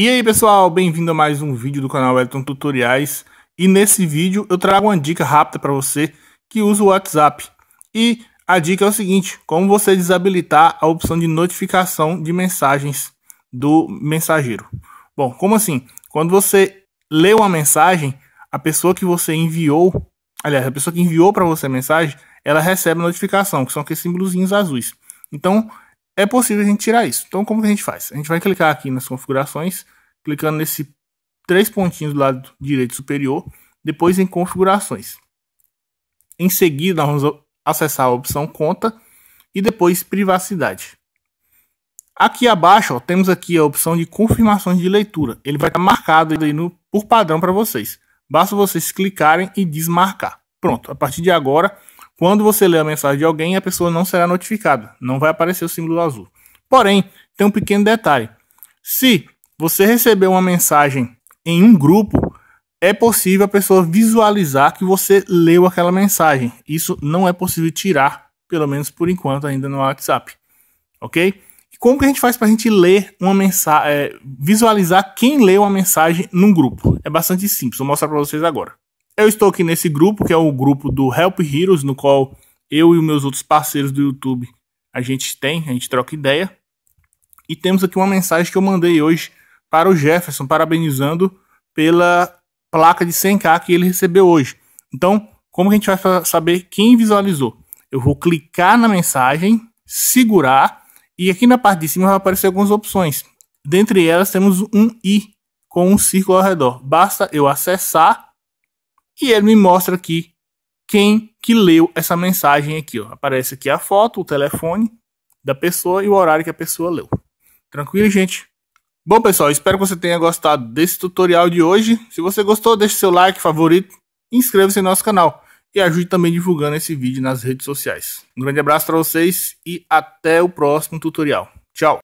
E aí pessoal, bem-vindo a mais um vídeo do canal Elton Tutoriais E nesse vídeo eu trago uma dica rápida para você que usa o WhatsApp E a dica é o seguinte, como você desabilitar a opção de notificação de mensagens do mensageiro Bom, como assim? Quando você lê uma mensagem, a pessoa que você enviou Aliás, a pessoa que enviou para você a mensagem, ela recebe a notificação, que são aqueles símbolozinhos azuis Então, é possível a gente tirar isso. Então, como que a gente faz? A gente vai clicar aqui nas configurações, clicando nesse três pontinhos do lado direito superior, depois em configurações. Em seguida, vamos acessar a opção conta e depois privacidade. Aqui abaixo, ó, temos aqui a opção de confirmações de leitura. Ele vai estar tá marcado aí no, por padrão para vocês. Basta vocês clicarem e desmarcar. Pronto, a partir de agora quando você lê a mensagem de alguém, a pessoa não será notificada, não vai aparecer o símbolo azul. Porém, tem um pequeno detalhe. Se você receber uma mensagem em um grupo, é possível a pessoa visualizar que você leu aquela mensagem. Isso não é possível tirar, pelo menos por enquanto, ainda no WhatsApp. Ok? Como que a gente faz para a gente ler uma mensagem, eh, é, visualizar quem leu uma mensagem num grupo? É bastante simples, vou mostrar para vocês agora. Eu estou aqui nesse grupo, que é o grupo do Help Heroes, no qual eu e meus outros parceiros do YouTube a gente tem, a gente troca ideia. E temos aqui uma mensagem que eu mandei hoje para o Jefferson, parabenizando pela placa de 100k que ele recebeu hoje. Então, como que a gente vai saber quem visualizou? Eu vou clicar na mensagem, segurar, e aqui na parte de cima vai aparecer algumas opções. Dentre elas, temos um i com um círculo ao redor. Basta eu acessar e ele me mostra aqui quem que leu essa mensagem aqui. Ó. Aparece aqui a foto, o telefone da pessoa e o horário que a pessoa leu. Tranquilo, gente? Bom, pessoal, espero que você tenha gostado desse tutorial de hoje. Se você gostou, deixe seu like, favorito, inscreva-se em nosso canal e ajude também divulgando esse vídeo nas redes sociais. Um grande abraço para vocês e até o próximo tutorial. Tchau!